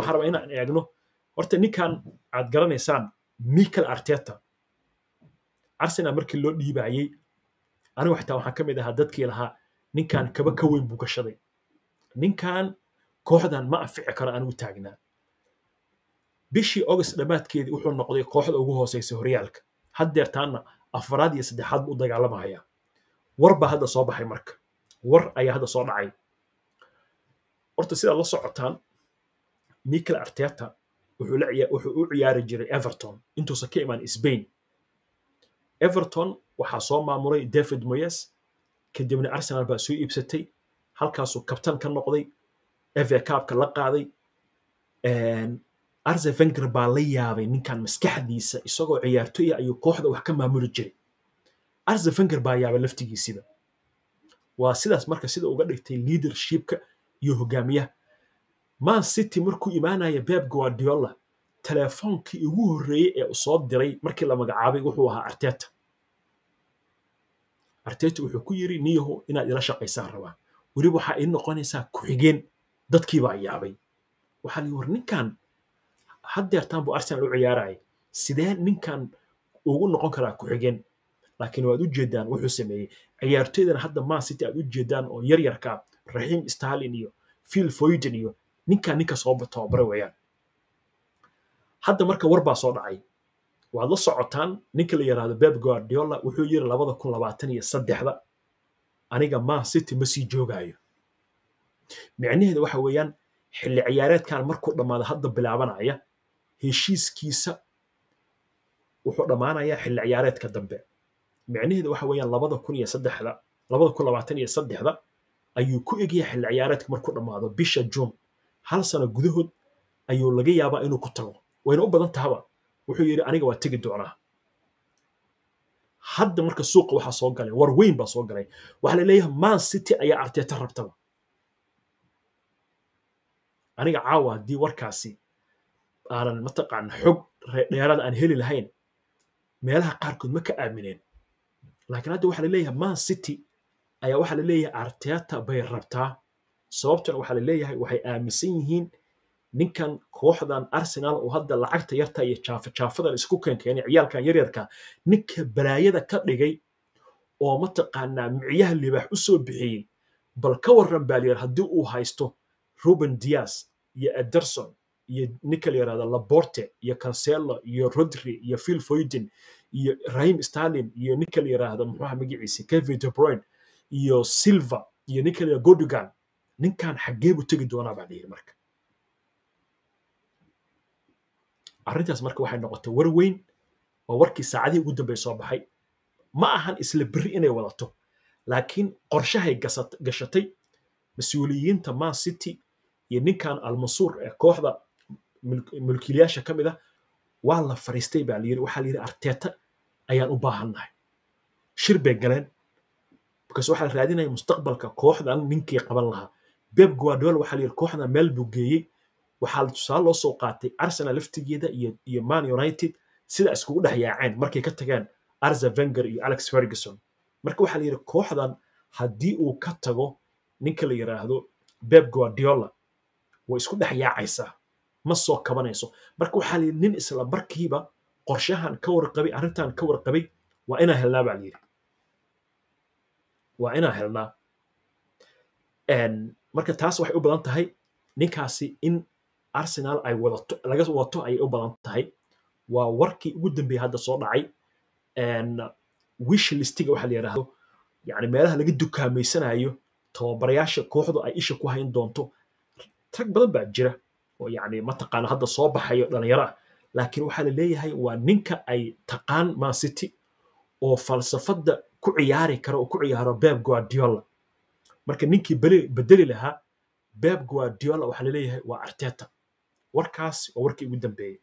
waxaan rabaa inaan eegno horta ninkan aad garanaysaan michael arteta arsenal markii loo dhiibaayey anigu xitaa waxaan ka mid ahaa dadkii lahaa ninkan kaba ka weyn buu gashaday ninkan kooxdan ma anfici karo anigu taagnaa bishii august dhammaadkeedii wuxuu noqday kooxda ugu hooseysa horyaalka haddeertaana afaraad iyo saddexaad buu u dagaalamaya war baa hadda soo baxay marka war ayaa hadda soo dhacay horta sidaad la socotaan michael arteta wuxuu u ciyaari jiray everton intuusan ka imaan sbain everton waxaa soo maamulay david moyes kadibna arsenal baa soo iibsatay halkaasuu kabtan ka noqday evecaabka la qaaday arze venger baa la yaabay ninkan maskaxdiisa isagoo ciyaartoya ayuu kooxda wax ka maamuli jiray arze venger baa yaabay laftigiisiba waa sidaas marka sida uga dhigtay leadershipka iyo hogaamiyaha man city markuu imaanaya beb guardiola telefoonkii ugu horreeyey ee usoo diray markii la magacaabay wuxuu ahaa arteta arteta wuxuu ku yiri niyaho inaad ila shaqaysaan rabaa weliba waxaa ii noqonaysaa ku-xigeen dadkiibaa yaabay waxaa lii war ninkan haddeertaan buu arsenal u ciyaaraya sidee ninkan ugu noqon karaa ku-xigeen laakiin waad ujeedaan wuxuu sameeyey ciyaartoydana hadda man city aad u ujeedaan oo yaryarka raxiim stalin iyo phil foyden iyo ninkaa ninka soo tababara weeyaan hadda marka war baa soo dhacay waad la socotaan ninka la yidhaahdo beb guardiola wuxuu yidhi labada kun labaatan iyo saddexda aniga man city ma sii joogaayo micnaheeda waxa weeyaan xilli ciyaareedkan markuu dhammaado hadda bilaabanaya heshiiskiisa wuxuu dhammaanayaa xilli ciyaareedka dambe micnaheeda waxa weeyaan labada kun iyo saddexda labada kun labaatan iyo saddexda ayuu ku egyahay xilli ciyaareedka markuu dhammaado bisha juun hal sano gudahood ayuu laga yaabaa inuu ku tago wayna u badan tahaba wuxuu yidhi aniga waa tegi doonaa hadda marka suuqa waxaa soo galay war weyn baa soo galay waxaa la leeyahay man city ayaa arteta rabtaba aniga caawa haddii warkaasi aanan mataqaan xog dheeraad aan heli lahayn meelaha qaarkood ma ka aamineen laakiin hadda waxaa la leeyahay man city ayaa waxaa la leeyahay arteta bay rabtaa sababtan waxaa laleeyahay waxay aaminsan yihiin ninkan kooxdan arsenal oo hadda lacagta yarta iyo jaafajaafadan isku keenkeenay ciyaalkan yaryarka ninka balaayada ka dhigay oo mataqaanaa micyaha libaax u soo bixiyey bal ka waran baa haddii uu haysto ruben dias iyo ederson iyo ninka la laborte iyo cancelo iyo rodri iyo phil foydin iyo rahim stalin iyo ninka la yidhahda muxuaha magaciisa kevin de bruyne iyo silva iyo ninka la yidhahda ninkan xaggee buu tegi doonaa baa layidhi marka arrintaas marka waxay noqotay war weyn waa warkii saacadihii ugu dambey soo baxay ma ahan isla berri inay wadato laakiin qorshahay gashatay mas-uuliyiinta man city iyo ninkan almansuur ee kooxda mulkiilayaasha ka mid ah waa la fariistay baa layidhi waxaa layidhi arteeta ayaan u baahannahay shir bay galeen bakaas waxaa la raadinaya mustaqbalka kooxdan ninkii qaban lahaa beb guardiola waxaa la yidhi kooxda meel buu geeyey waxaa tusaale loo soo qaatay arsenal laftigeeda iyo man united sidaa iskugu dhex yaaceen markay ka tagaan arza venger iyo alex ferguson marka waxaa la yidhi kooxdan haddii uu ka tago ninka la yidhaahdo beb guardiola way isku dhex yaacaysaa ma soo kabanayso marka waxaa la yidhi nin isla markiiba qorshahan ka warqabay arrintan ka warqabay waa inaa helnaa baa la yidhi waa inaa helnaa marka taas waxay u badan tahay ninkaasi in arsenal ay wadato laga wato ayay u badan tahay waa warkii ugu dambeeyey hadda soo dhacay wishlistiga waxaa la yidhaahdo yacni meelaha laga dukaamaysanayo tababarayaasha kooxdu ay isha ku hayn doonto rag badan baa jira oo yacni mataqaano hadda soo baxayo dhalinyaro ah laakiin waxaa la leeyahay waa ninka ay taqaan man city oo falsafadda ku ciyaari karo oo ku ciyaaro beb guardiola marka ninkii bedeli lahaa beb guardiola waxa laleeyahay waa arteta warkaas waa warkii ugu dambeeyey